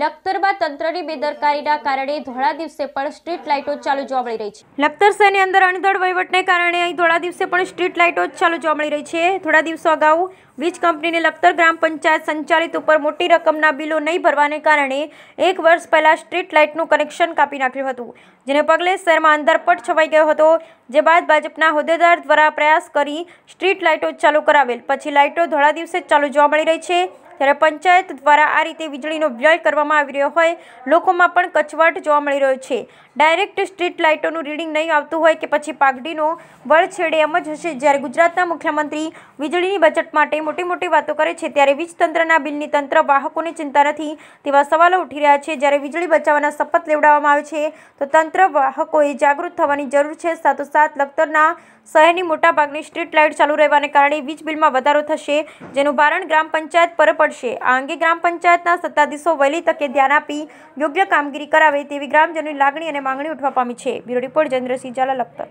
લખતરમાં તંત્રની બેદરકારીના કારણે ધોળા દિવસે પણ સ્ટ્રીટ લાઇટો ચાલુ જોવા મળી રહી છે લખતર શહેરની અંદર અણધડ વહીવટને કારણે અહીં ધોળા દિવસે પણ સ્ટ્રીટ લાઇટો ચાલુ જોવા મળી રહી છે થોડા દિવસો અગાઉ વીજ કંપનીને લખતર ગ્રામ પંચાયત સંચાલિત ઉપર મોટી રકમના બિલો નહીં ભરવાને કારણે એક વર્ષ પહેલાં સ્ટ્રીટ લાઇટનું કનેક્શન કાપી નાખ્યું હતું જેને પગલે શહેરમાં અંધારપટ છવાઈ ગયો હતો જે બાદ ભાજપના હોદ્દેદાર દ્વારા પ્રયાસ કરી સ્ટ્રીટ લાઇટો ચાલુ કરાવેલ પછી લાઇટો ધોળા દિવસે ચાલુ જોવા મળી રહી છે ત્યારે પંચાયત દ્વારા આ રીતે વીજળીનો વ્યય કરવામાં આવી રહ્યો હોય લોકોમાં પણ કચવાટ જોવા મળી રહ્યો છે ડાયરેક્ટ સ્ટ્રીટ લાઇટોનું રીડિંગ નહીં આવતું હોય કે પછી પાઘડીનો વળછેડે એમ જ હશે જ્યારે ગુજરાતના મુખ્યમંત્રી વીજળીની બચત માટે મોટી મોટી વાતો કરે છે ત્યારે વીજ તંત્રના બિલની તંત્ર વાહકોને ચિંતા નથી તેવા સવાલો ઉઠી રહ્યા છે જ્યારે વીજળી બચાવવાના શપથ લેવડાવવામાં આવે છે તો તંત્ર વાહકોએ જાગૃત થવાની જરૂર છે સાથોસાથ લખતરના શહેરની મોટાભાગની સ્ટ્રીટ લાઇટ ચાલુ રહેવાને કારણે વીજ બિલમાં વધારો થશે જેનું ભારણ ગ્રામ પંચાયત પર પડશે પડશે આ અંગે ગ્રામ પંચાયતના સત્તાધીશો વહેલી તકે ધ્યાન આપી યોગ્ય કામગીરી કરાવે તેવી ગ્રામજનોની લાગણી અને માંગણી ઉઠવા પામી છે બ્યુરો રિપોર્ટ ચંદ્રસિંહ ઝાલા લખતર